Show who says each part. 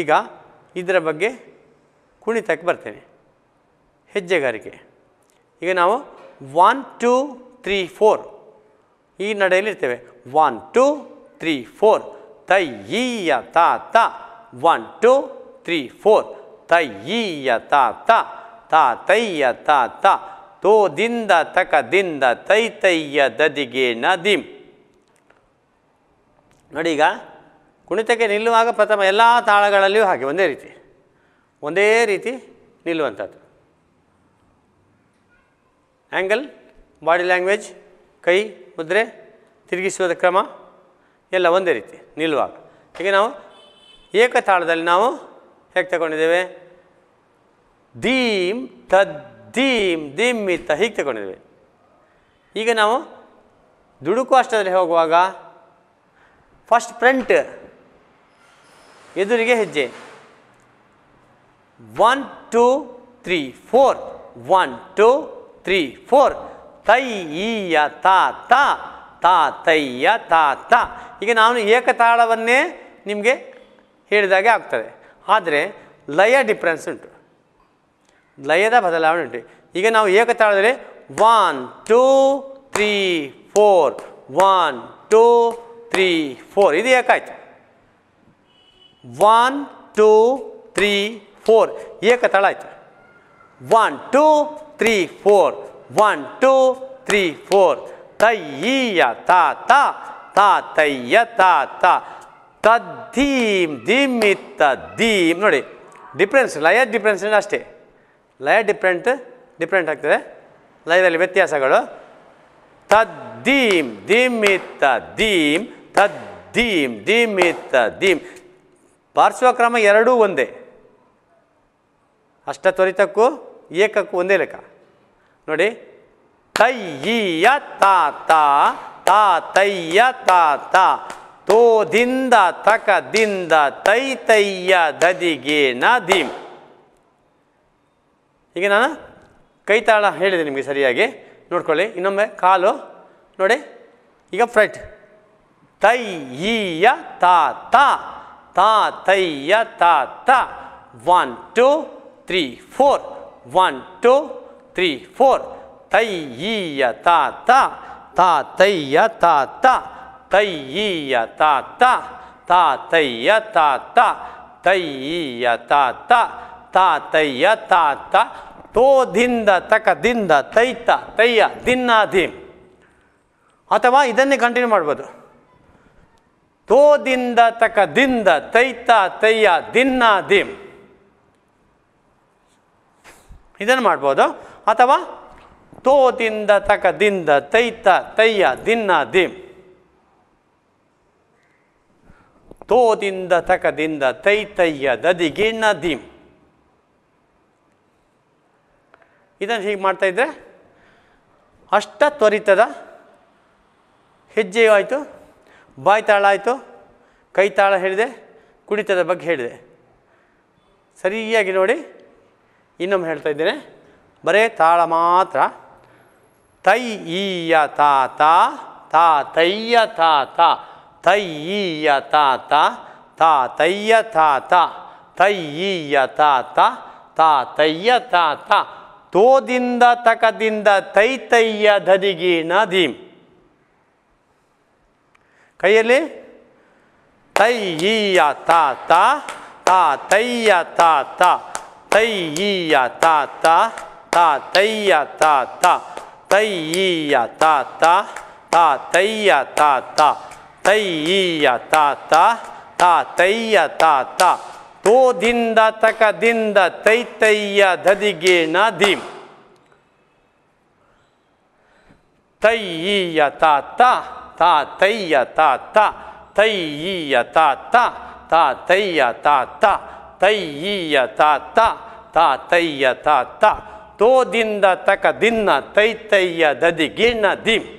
Speaker 1: ಈಗ ಇದರ ಬಗ್ಗೆ ಕುಣಿತಕ್ಕೆ ಬರ್ತೇನೆ ಹೆಜ್ಜೆಗಾರಿಕೆ ಈಗ ನಾವು ಒನ್ ಟೂ ತ್ರೀ ಫೋರ್ ಈ ನಡೆಯಲ್ಲಿರ್ತೇವೆ ಒನ್ ಟೂ ತ್ರೀ ಫೋರ್ ತಯ್ಯೀಯ ತಾತ ಒನ್ ಟೂ ತ್ರೀ ಫೋರ್ ತ ತಾತ ತಾತಯ್ಯ ತಾತ ತೋದಿಂದ ತಕದಿಂದ ತೈತಯ್ಯ ದದಿಗೆ ನದಿಂ ಈಗ ಕುಣಿತಕ್ಕೆ ನಿಲ್ಲುವಾಗ ಪ್ರಥಮ ಎಲ್ಲ ತಾಳಗಳಲ್ಲಿಯೂ ಹಾಗೆ ಒಂದೇ ರೀತಿ ಒಂದೇ ರೀತಿ ನಿಲ್ಲುವಂಥದ್ದು ಆ್ಯಂಗಲ್ ಬಾಡಿ ಲ್ಯಾಂಗ್ವೇಜ್ ಕೈ ಮುದ್ರೆ ತಿರುಗಿಸುವ ಕ್ರಮ ಎಲ್ಲ ಒಂದೇ ರೀತಿ ನಿಲ್ಲುವಾಗ ಹೀಗೆ ನಾವು ಏಕತಾಳದಲ್ಲಿ ನಾವು ಹೇಗೆ ತಗೊಂಡಿದ್ದೇವೆ ದೀಮ್ ತದ್ ದೀಮ್ ದೀಮ್ ಮಿತ್ತ ಹೀಗೆ ತಗೊಂಡಿದ್ದೇವೆ ಈಗ ನಾವು ದುಡುಕು ಅಷ್ಟದಲ್ಲಿ ಹೋಗುವಾಗ ಫಸ್ಟ್ ಫ್ರಂಟ್ ಎದುರಿಗೆ ಹೆಜ್ಜೆ one two three four one two three four ತೈ ಈಯ ತಾ ತಾ ತಾ ಈಗ ನಾನು ಏಕತಾಳವನ್ನೇ ನಿಮಗೆ ಹೇಳಿದಾಗೆ ಆಗ್ತದೆ ಆದರೆ ಲಯ ಡಿಫ್ರೆನ್ಸ್ ಉಂಟು ಲಯದ ಬದಲಾವಣೆ ಉಂಟು ಈಗ ನಾವು ಏಕತಾಳದಲ್ಲಿ one two three four one two three four ಇದು ಏಕಾಯ್ತು ಒನ್ ಟೂ ತ್ರೀ ಫೋರ್ ಏಕತಾಳ ಆಯಿತು one two three four one two three four ತಯ್ಯ ತಾತ ತಾತಯ್ಯ ತಾತ ತದ್ದೀಮ್ ದಿಮ್ ದೀಮ್ ನೋಡಿ ಡಿಫ್ರೆನ್ಸ್ ಲಯ ಡಿಫ್ರೆನ್ಸ್ ಅಷ್ಟೇ ಲಯ ಡಿಫ್ರೆಂಟ್ ಡಿಫ್ರೆಂಟ್ ಆಗ್ತದೆ ಲಯದಲ್ಲಿ ವ್ಯತ್ಯಾಸಗಳು ತದ್ದೀಮ್ ದಿಮ್ ದೀಮ್ ತದ್ದೀಮ್ ದಿಮ್ ದೀಮ್ ಪಾರ್ಶ್ವಕ್ರಮ ಎರಡೂ ಒಂದೇ ಅಷ್ಟ ತ್ವರಿತಕ್ಕೂ ಏಕಕ್ಕೂ ಒಂದೇ ಲೆಕ್ಕ ನೋಡಿ ತೈಯ ತಾತ ತಾ ತಯ್ಯ ತಾತ ತಕ ದಿಂದ ತೈ ತೈಯ ದದಿಗೆ ದೀಮ್ ಈಗ ನಾನು ಕೈತಾಳ ಹೇಳಿದೆ ನಿಮಗೆ ಸರಿಯಾಗಿ ನೋಡ್ಕೊಳ್ಳಿ ಇನ್ನೊಮ್ಮೆ ಕಾಲು ನೋಡಿ ಈಗ ಫ್ರೈಟ್ ತೈ ಈಯ ta taiya ta ta one two three four one two three four taiya ta ta ta taiya ta ta taiya ta ta ta taiya ta ta taiya ta ta ta taiya ta ta ತೋದಿಂದ ತಕದಿಂದ ತೈತ ತೈಯ ದಿನ್ನಾಧೀಮ್ ಅಥವಾ ಇದನ್ನೇ continue ಮಾಡ್ಬೋದು ತೋದಿಂದ ತಕ ದಿಂದ ತೈತ ತಯ್ಯ ದಿನ್ನ ದಿಂ ಇದನ್ನು ಮಾಡ್ಬೋದು ಅಥವಾ ತೋದಿಂದ ತಕ ದಿಂದ ತೈತ ತಯ್ಯ ದಿನ್ನ ದಿಂ ತೋದಿಂದ ತಕದಿಂದ ತೈತಯ್ಯ ಗಿಣ್ಣ ದಿಮ್ ಇದನ್ನು ಹೀಗೆ ಇದ್ರೆ ಅಷ್ಟ ತ್ವರಿತದ ಹೆಜ್ಜೆಯು ಆಯಿತು ಬಾಯಿ ತಾಳ ಆಯಿತು ಕೈ ತಾಳ ಹೇಳಿದೆ ಕುಣಿತದ ಬಗ್ಗೆ ಹೇಳಿದೆ ಸರಿಯಾಗಿ ನೋಡಿ ಇನ್ನೊಮ್ಮೆ ಹೇಳ್ತಾ ಇದ್ದೇನೆ ಬರೇ ತಾಳ ಮಾತ್ರ ತೈ ಈಯ ತಾ ತಾ ತಾ ತೈಯ ತಾತ ತಾ ತೈ ಈಯ ತಾ ತಾ ತೈಯ ತಾತ ತಾ ತೈ ಈಯ ತಾತ ತಾ ತೈಯ ತೋದಿಂದ ತಕದಿಂದ ತೈ ತೈಯ ಧದಿಗಿ ಧೀಮ್ ಕೈಯಲ್ಲಿ ತೈಯ್ಯ ತಾ ತಾ ತಾ ತೈಯ ತಾ ತಾ ಈಯ ತಾ ತಾ ತಾ ತೈಯ ತಾ ತಾ ತೈಯ್ಯ ತಾ ತಾ ತಾ ತೈಯ ತಾ ತಾ ತೈಯ್ಯ ತಾ ತಾ ತಾ ತೈಯ ತಾ ತಾ ತೋದಿಂದ ತಕದಿಂದ ದದಿಗೆ ಧದಿಗೇನ ಧೀಮ್ ತೈಯ್ಯ ತಾ ತಾ ತಾ ತೈಯ ತಾ ತ ತೈಯೀಯ ತಾ ತ ತಾ ತೈಯ ತಾ ತ ತೈಯೀಯ ತಾ ತ ತಾ ತೈಯ ತಾ ತ ತೋದಿಂದ ತಕ ದಿನ್ನ ತೈತಯ್ಯ ದದಿ ಗಿಣ್ಣ ದಿಂ